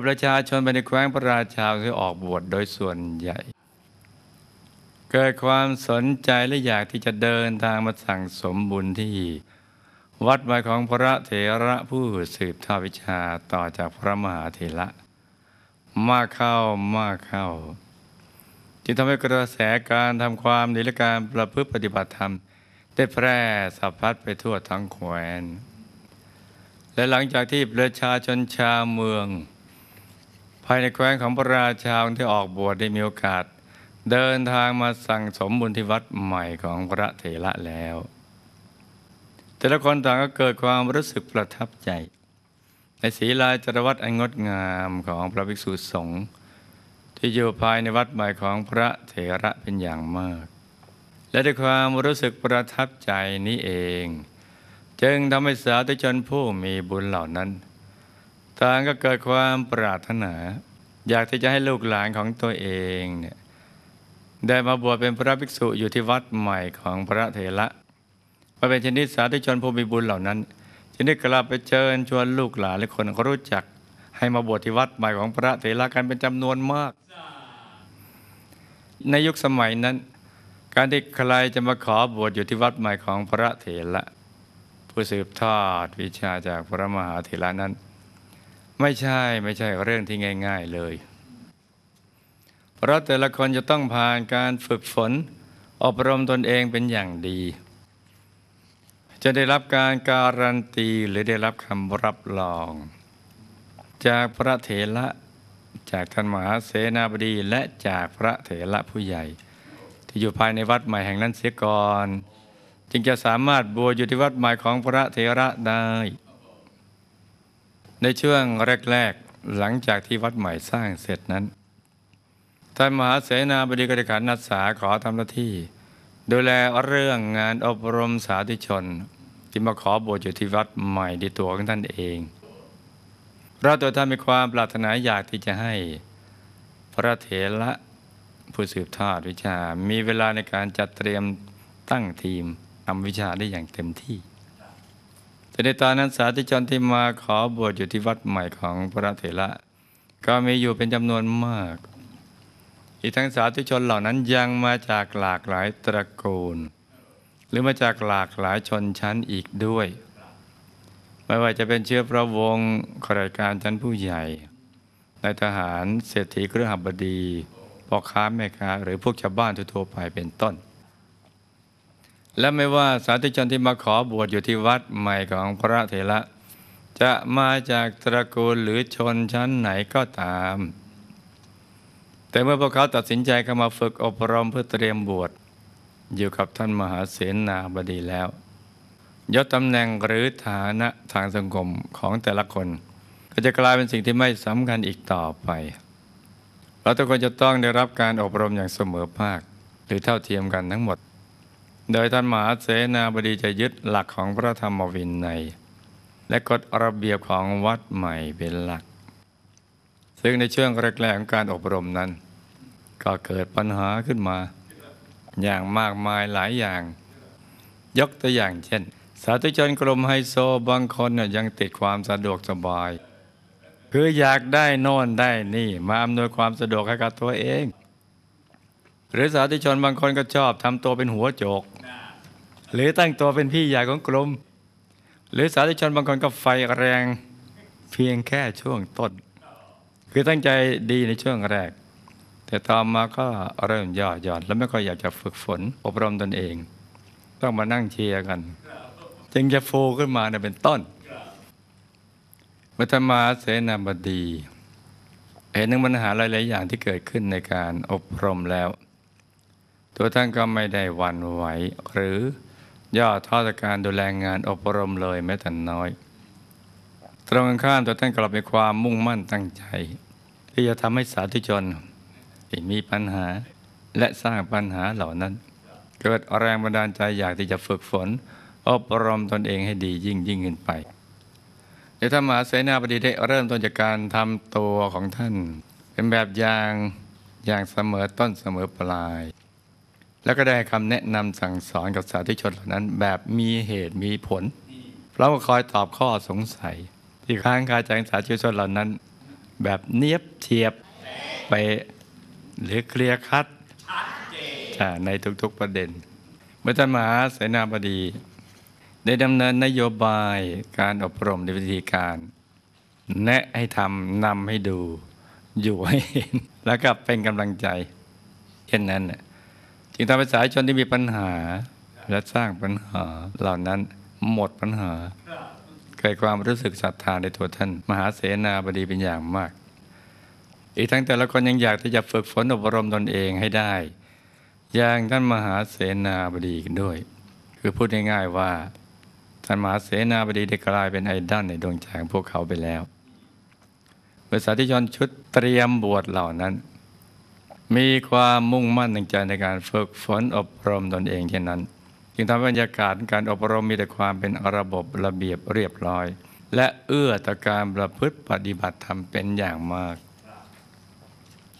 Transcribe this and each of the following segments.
ื่อประชาชนไปในแคว้นพระราชาคือออกบวชโดยส่วนใหญ่ เกิดความสนใจและอยากที่จะเดินทางมาสั่งสมบุญที่ วัดไว้ของพระเถระผู้สืบทอดวิชาต่อจากพระมหาเถระมากเข้ามากเข้า จึงทำให้กระแสการทำความดีและการประพฤติปฏิบัติธรรม ได้แพร่สัพพัดไปทั่วทั้งแคว้นและหลังจากที่ประชาชนชาวเมืองภายในแคว้นของพระราชาที่ออกบวชได้มีโอกาส เดินทางมาสั่งสมบุญที่วัดใหม่ของพระเถระแล้ว แต่ละคนต่างก็เกิดความรู้สึกประทับใจ ในศีลาจารวัดอันงดงามของพระภิกษุสงฆ์ที่อยู่ภายในวัดใหม่ของพระเถระเป็นอย่างมาก และด้วยความรู้สึกประทับใจนี้เอง จึงทำให้สาธุชนผู้มีบุญเหล่านั้น ต่างก็เกิดความปรารถนาอยากที่จะให้ลูกหลานของตัวเองเนี่ยได้มาบวชเป็นพระภิกษุอยู่ที่วัดใหม่ของพระเถระมาเป็นชนิดสาธุชนผู้มีบุญเหล่านั้นจะได้กลับไปเชิญชวนลูกหลานและคนรู้จักให้มาบวชที่วัดใหม่ของพระเถระกันเป็นจำนวนมาก ในยุคสมัยนั้น การที่ใครจะมาขอบวชอยู่ที่วัดใหม่ของพระเถระผู้สืบทอดวิชาจากพระมหาเถระนั้นไม่ใช่ไม่ใช่เรื่องที่ง่าย ๆเลย เพราะแต่ละคนจะต้องผ่านการฝึกฝนอบรมตนเองเป็นอย่างดี จะได้รับการการันตีหรือได้รับคำรับรอง จากพระเถระจากท่านมหาเสนาบดีและจากพระเถระผู้ใหญ่ ที่อยู่ภายในวัดใหม่แห่งนั้นเสียก่อนจึงจะสามารถบวชอยู่ที่วัดใหม่ของพระเถระได้ในช่วงแรก ๆ หลังจากที่วัดใหม่สร้างเสร็จนั้น ท่านมหาเสนาบดีกริกานัสสาขอทำหน้าที่ ดูแลเรื่องงานอบรมสาธุชน ที่มาขอบวชอยู่ที่วัดใหม่ในตัวของท่านเอง เราตัวท่านมีความปรารถนาอยากที่จะให้พระเถระผู้สืบทอดวิชา มีเวลาในการจัดเตรียมตั้งทีมทำวิชาได้อย่างเต็มที่แต่ในตอนนั้นสาธุชนที่มาขอบวชอยู่ที่วัดใหม่ของพระเถระก็มีอยู่เป็นจำนวนมาก อีกทั้งสาธุชนเหล่านั้นยังมาจากหลากหลายตระกูล หรือมาจากหลากหลายชนชั้นอีกด้วย ไม่ว่าจะเป็นเชื้อพระวงศ์ข้าราชการชั้นผู้ใหญ่นายทหารเศรษฐีเครือหบดีพ่อค้าแม่ค้าหรือพวกชาวบ้านทั่วไปเป็นต้นและไม่ว่าสาธุชนที่มาขอบวชอยู่ที่วัดใหม่ของพระเถระจะมาจากตระกูลหรือชนชั้นไหนก็ตาม แต่เมื่อพวกเขาตัดสินใจเข้ามาฝึกอบรมเพื่อเตรียมบวช อยู่กับท่านมหาเสนนาบดีแล้ว ยศตำแหน่งหรือฐานะทางสังคมของแต่ละคน ก็จะกลายเป็นสิ่งที่ไม่สำคัญอีกต่อไป เราทุกคนจะต้องได้รับการอบรมอย่างเสมอภาค หรือเท่าเทียมกันทั้งหมดโดยท่านมหาเสนาบดีจะยึดหลักของพระธรรมวินัยและกฎระเบียบของวัดใหม่เป็นหลัก ซึ่งในช่วงแรกๆ ของการอบรมนั้นก็เกิดปัญหาขึ้นมา อย่างมากมายหลายอย่าง ยกตัวอย่างเช่น สาธุชนกลุ่มไฮโซบางคนยังติดความสะดวกสบาย คืออยากได้นอนได้นี่มาอำนวยความสะดวกให้กับตัวเอง หรือสาธุชนบางคนก็ชอบทำตัวเป็นหัวโจกหรือตั้งตัวเป็นพี่ใหญ่ของกลุ่ม หรือสาธุชนบางคนก็ไฟแรง เพียงแค่ช่วงต้น คือตั้งใจดีในช่วงแรก แต่ต่อมาก็เริ่มย่อหย่อนแล้วไม่ค่อยอยากจะฝึกฝน อบรมตนเอง ต้องมานั่งเชียร์กัน จึงจะโฟขึ้นมาเป็นต้นมัธมาเสนาบดี เห็นถึงปัญหาหลาย ๆ อย่างที่เกิดขึ้นในการอบรมแล้ว ตัวท่านก็ไม่ได้วันไหวหรือย่อท้อต่อการดูแลงงานอบรมเลยแม้แต่น้อย ตรงกันข้ามตัวท่านกลับมีความมุ่งมั่นตั้งใจ ที่จะทำให้สาธุชนมีปัญหาและสร้างปัญหาเหล่านั้น เกิดแรงบันดาลใจอยากที่จะฝึกฝนอบรมตนเองให้ดียิ่งยิ่งขึ้นไปเดี๋ยวธรรมหาเสนาบดีได้เริ่มต้นจากการทำตัวของท่าน เป็นแบบอย่างอย่างเสมอต้นเสมอปลายแล้วก็ได้คำแนะนำสั่งสอนกับสาธุชนเหล่านั้น แบบมีเหตุมีผลเราก็คอยตอบข้อสงสัยที่ค้างคาใจสาธุชนเหล่านั้น แบบเนียบเทียบ ไปหรือเคลียร์คัดในทุกๆประเด็นเมื่อท่านมหาเสนาบดี ได้ดำเนินนโยบายการอบรมในวิธีการ แนะให้ทำนำให้ดูอยู่ให้เห็นแล้วก็เป็นกำลังใจเช่นนั้นน่จึงทำให้สายชนที่มีปัญหาและสร้างปัญหาเหล่านั้นหมดปัญหาเกิดความรู้สึกศรัทธาในตัวท่านมหาเสนาบดีเป็นอย่างมาก อีกทั้งแต่ละคนยังอยากที่จะฝึกฝนอบรมตนเองให้ได้ อย่างท่านมหาเสนาบดีกันด้วย คือพูดง่ายๆว่าท่านมหาเสนาบดีได้กลายเป็นไอดอลในดวงใจของพวกเขาไปแล้วบริษัทที่ชนชุดเตรียมบวชเหล่านั้นมีความมุ่งมั่นตั้งใจในการฝึกฝนอบรมตนเองเช่นนั้น จึงทำให้บรรยากาศการอบรมมีแต่ความเป็นระบบระเบียบเรียบร้อย และเอื้อต่อการประพฤติปฏิบัติธรรมเป็นอย่างมาก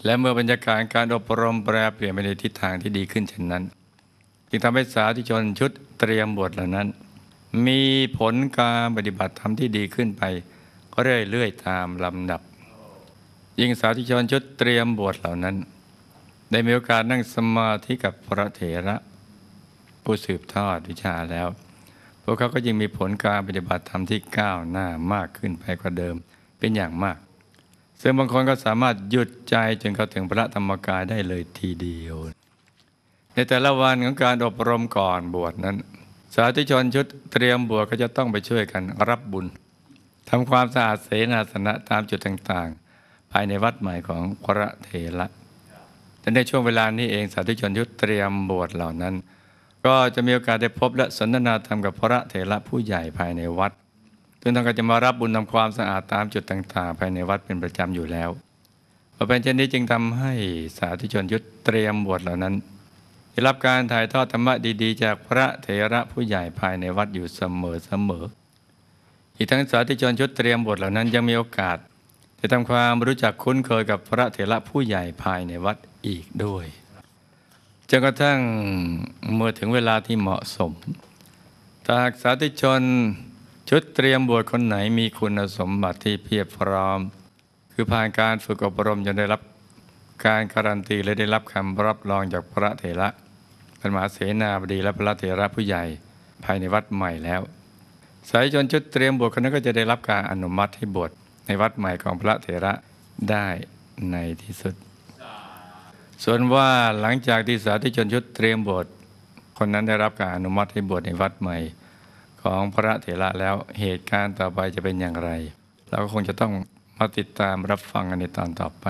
และเมื่อบรรยากาศการอบรมแปรเปลี่ยนไปในทิศทางที่ดีขึ้นเช่นนั้น จึงทำให้สาธุชนชุดเตรียมบวชเหล่านั้น มีผลการปฏิบัติธรรมที่ดีขึ้นไปก็เรื่อยๆตามลำดับยิ่งสาธุชนชุดเตรียมบวชเหล่านั้นได้มีโอกาสนั่งสมาธิกับพระเถระผู้สืบทอด วิชาแล้ว พวกเขาก็ยังมีผลการปฏิบัติธรรมที่ก้าวหน้ามากขึ้นไปกว่าเดิมเป็นอย่างมาก ซึ่งบางคนก็สามารถหยุดใจจนเข้าถึงพระธรรมกายได้เลยทีเดียว ในแต่ละวันของการอบรมก่อนบวชนั้น สาธุชนชุดเตรียมบวชก็จะต้องไปช่วยกันรับบุญทำความสะอาดเสนาสนะตามจุดต่างๆ ภายในวัดใหม่ของพระเถระแะในช่วงเวลานี้เองสาธุชนยุตเตรียมบวชเหล่านั้น ก็จะมีโอกาสได้พบและสนทนาธรรมกับพระเถระผู้ใหญ่ภายในวัดซึ่งท่านก็จะมารับบุญทำความสะอาดตามจุดต่างๆภายในวัดเป็นประจำอยู่แล้วพอเป็นเช่นนี้จึงทำให้สาธุชนยุตเตรียมบวชเหล่านั้นได้รับการถ่ายทอดธรรมะดีๆ จากพระเถระผู้ใหญ่ภายในวัดอยู่เสมอๆอีกทั้งสาธุชนชุดเตรียมบทเหล่านั้นยังมีโอกาสจะทำความรู้จักคุ้นเคยกับพระเถระผู้ใหญ่ภายในวัดอีกด้วยจนกระทั่งเมื่อถึงเวลาที่เหมาะสมถ้าหากสาธิชนชุดเตรียมบวชคนไหนมีคุณสมบัติที่เพียบพร้อม คือผ่านการฝึกอบรมจนได้รับการการันตีและได้รับคำรับรองจากพระเถระพระมหาเสนาบดีและพระเถระผู้ใหญ่ภายในวัดใหม่แล้ว สายชนชุดเตรียมบวชคนนั้นก็จะได้รับการอนุมัติให้บวชในวัดใหม่ของพระเถระได้ในที่สุด ส่วนว่าหลังจากที่สาธุชนชุดเตรียมบท คนนั้นได้รับการอนุมัติให้บวชในวัดใหม่ของพระเถระแล้วเหตุการณ์ต่อไปจะเป็นอย่างไร เราก็คงจะต้องมาติดตามรับฟังกันในตอนต่อไป